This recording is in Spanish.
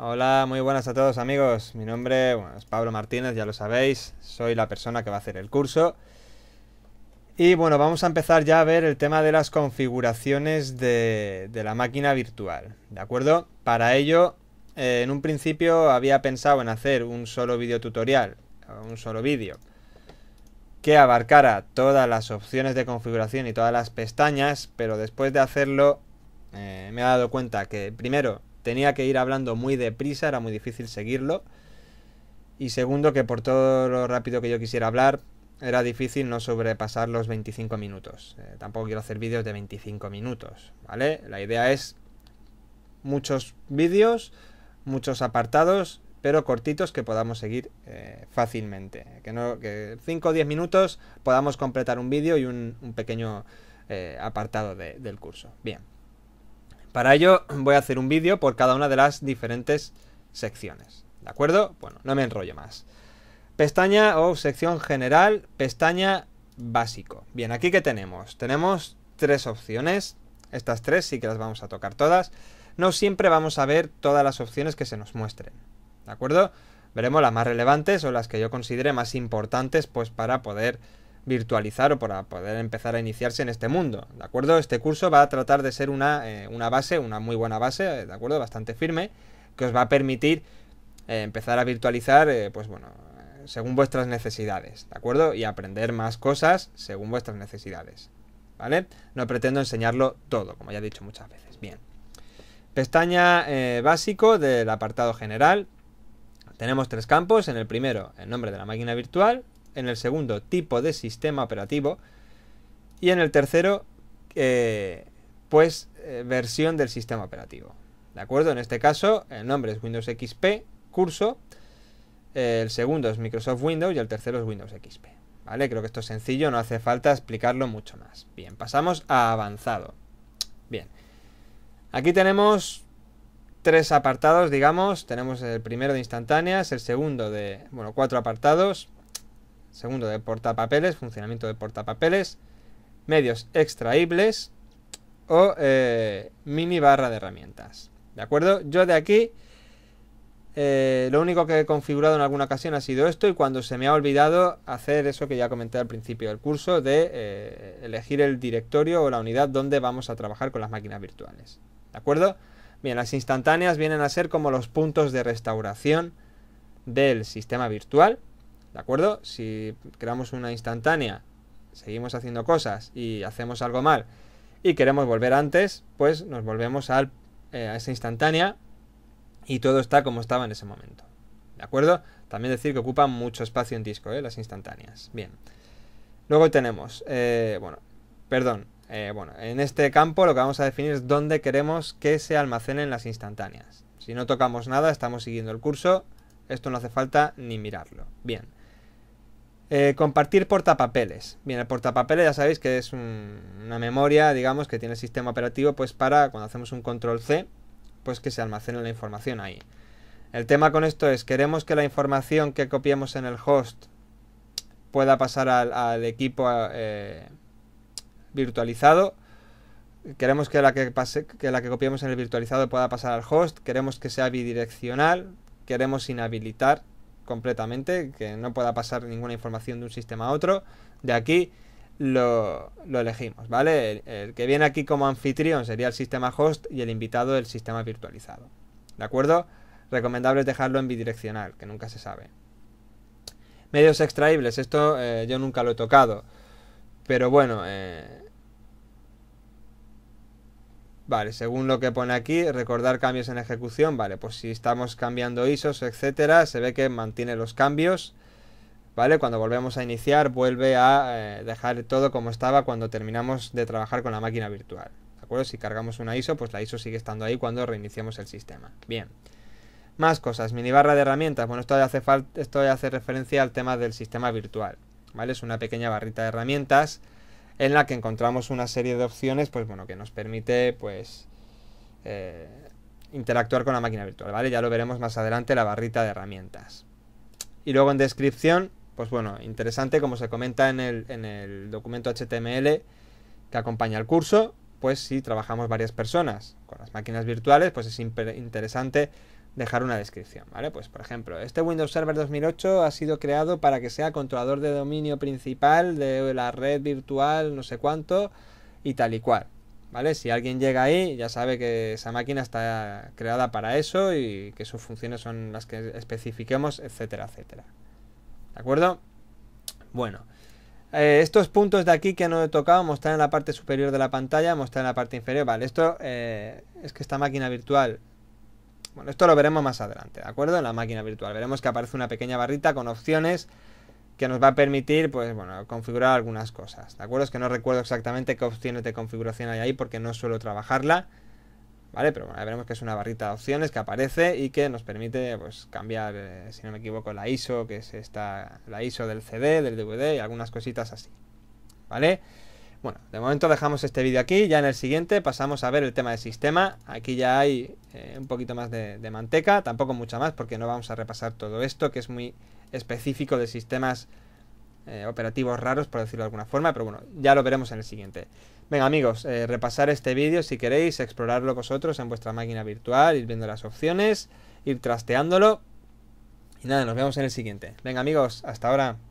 Hola, muy buenas a todos amigos. Mi nombre es Pablo Martínez, ya lo sabéis. Soy la persona que va a hacer el curso. Y bueno, vamos a empezar ya a ver el tema de las configuraciones de, la máquina virtual. ¿De acuerdo? Para ello, eh, en un principio había pensado en hacer un solo vídeo tutorial, un solo vídeo, que abarcara todas las opciones de configuración y todas las pestañas, pero después de hacerlo eh, me he dado cuenta que primero tenía que ir hablando muy deprisa, era muy difícil seguirlo. Y segundo, que por todo lo rápido que yo quisiera hablar, era difícil no sobrepasar los 25 minutos. Eh, tampoco quiero hacer vídeos de 25 minutos, ¿vale? La idea es muchos vídeos, muchos apartados, pero cortitos que podamos seguir eh, fácilmente. Que, no, que 5 o 10 minutos podamos completar un vídeo y un, pequeño eh, apartado del curso. Bien. Para ello voy a hacer un vídeo por cada una de las diferentes secciones. ¿De acuerdo? Bueno, no me enrollo más. Pestaña o sección general, pestaña básico. Bien, aquí que tenemos? Tenemos tres opciones. Estas tres sí que las vamos a tocar todas. No siempre vamos a ver todas las opciones que se nos muestren. ¿De acuerdo? Veremos las más relevantes o las que yo considere más importantes pues para poder virtualizar o para poder empezar a iniciarse en este mundo, ¿de acuerdo? Este curso va a tratar de ser una, eh, una base, una muy buena base, eh, ¿de acuerdo? Bastante firme, que os va a permitir eh, empezar a virtualizar, pues bueno, según vuestras necesidades, ¿de acuerdo? Y aprender más cosas según vuestras necesidades, ¿vale? No pretendo enseñarlo todo, como ya he dicho muchas veces. Bien. Pestaña básico del apartado general. Tenemos tres campos. En el primero, el nombre de la máquina virtual en el segundo tipo de sistema operativo y en el tercero eh, pues eh, versión del sistema operativo. ¿De acuerdo? En este caso el nombre es Windows XP, curso, eh, el segundo es Microsoft Windows y el tercero es Windows XP. ¿Vale? Creo que esto es sencillo, no hace falta explicarlo mucho más. Bien, pasamos a avanzado. Bien, aquí tenemos tres apartados, digamos. Tenemos el primero de instantáneas, el segundo de, bueno, cuatro apartados. Segundo de portapapeles, funcionamiento de portapapeles. Medios extraíbles o eh, mini barra de herramientas. ¿De acuerdo? Yo de aquí eh, lo único que he configurado en alguna ocasión ha sido esto y cuando se me ha olvidado hacer eso que ya comenté al principio del curso de eh, elegir el directorio o la unidad donde vamos a trabajar con las máquinas virtuales. ¿De acuerdo? Bien, las instantáneas vienen a ser como los puntos de restauración del sistema virtual ¿De acuerdo? Si creamos una instantánea, seguimos haciendo cosas y hacemos algo mal y queremos volver antes, pues nos volvemos al, eh, a esa instantánea y todo está como estaba en ese momento. ¿De acuerdo? También decir que ocupan mucho espacio en disco, ¿eh? las instantáneas. Bien. Luego tenemos, eh, bueno, perdón, bueno, en este campo lo que vamos a definir es dónde queremos que se almacenen las instantáneas. Si no tocamos nada, estamos siguiendo el curso, esto no hace falta ni mirarlo. Bien. Eh, compartir portapapeles. Bien, el portapapeles ya sabéis que es una memoria, digamos, que tiene el sistema operativo, pues para cuando hacemos un control C, pues que se almacene la información ahí. El tema con esto es, queremos que la información que copiemos en el host pueda pasar al, equipo eh, virtualizado. Queremos que la que, pase, que la que copiemos en el virtualizado pueda pasar al host. Queremos que sea bidireccional. Queremos inhabilitar completamente, que no pueda pasar ninguna información de un sistema a otro. De aquí lo, elegimos, ¿vale? El, que viene aquí como anfitrión sería el sistema host y el invitado el sistema virtualizado. ¿De acuerdo? Recomendable es dejarlo en bidireccional, que nunca se sabe. Medios extraíbles, esto eh, yo nunca lo he tocado. Pero bueno, eh, Vale, según lo que pone aquí, recordar cambios en ejecución. Vale, pues si estamos cambiando ISOs, etcétera, se ve que mantiene los cambios. ¿Vale? Cuando volvemos a iniciar, vuelve a eh, dejar todo como estaba cuando terminamos de trabajar con la máquina virtual. ¿De acuerdo? Si cargamos una ISO, pues la ISO sigue estando ahí cuando reiniciamos el sistema. Bien. Más cosas, barra de herramientas. Bueno, esto hace hace, esto hace referencia al tema del sistema virtual. ¿Vale? Es una pequeña barrita de herramientas en la que encontramos una serie de opciones, pues bueno, que nos permite, pues, eh, interactuar con la máquina virtual, ¿vale? Ya lo veremos más adelante, la barrita de herramientas. Y luego en descripción, pues bueno, interesante, como se comenta en el, en el documento HTML que acompaña el curso, pues si trabajamos varias personas con las máquinas virtuales, pues es interesante dejar una descripción, ¿vale? Pues por ejemplo, este Windows Server 2008 ha sido creado para que sea controlador de dominio principal de la red virtual, no sé cuánto, y tal y cual, ¿vale? Si alguien llega ahí, ya sabe que esa máquina está creada para eso y que sus funciones son las que especifiquemos, etcétera, etcétera. ¿De acuerdo? Bueno. Eh, estos puntos de aquí que no he tocado, mostrar en la parte superior de la pantalla, mostrar en la parte inferior. Vale, esto eh, es que esta máquina virtual bueno, esto lo veremos más adelante, ¿de acuerdo? En la máquina virtual. Veremos que aparece una pequeña barrita con opciones que nos va a permitir, pues bueno, configurar algunas cosas, ¿de acuerdo? Es que no recuerdo exactamente qué opciones de configuración hay ahí porque no suelo trabajarla, ¿vale? Pero bueno, veremos que es una barrita de opciones que aparece y que nos permite, pues, cambiar, eh, si no me equivoco, la ISO, que es esta, la ISO del CD, del DVD y algunas cositas así, ¿vale? vale bueno, de momento dejamos este vídeo aquí, ya en el siguiente pasamos a ver el tema del sistema. Aquí ya hay eh, un poquito más de, manteca, tampoco mucha más porque no vamos a repasar todo esto, que es muy específico de sistemas eh, operativos raros, por decirlo de alguna forma, pero bueno, ya lo veremos en el siguiente. Venga amigos, eh, repasar este vídeo si queréis, explorarlo vosotros en vuestra máquina virtual, ir viendo las opciones, ir trasteándolo. Y nada, nos vemos en el siguiente. Venga amigos, hasta ahora.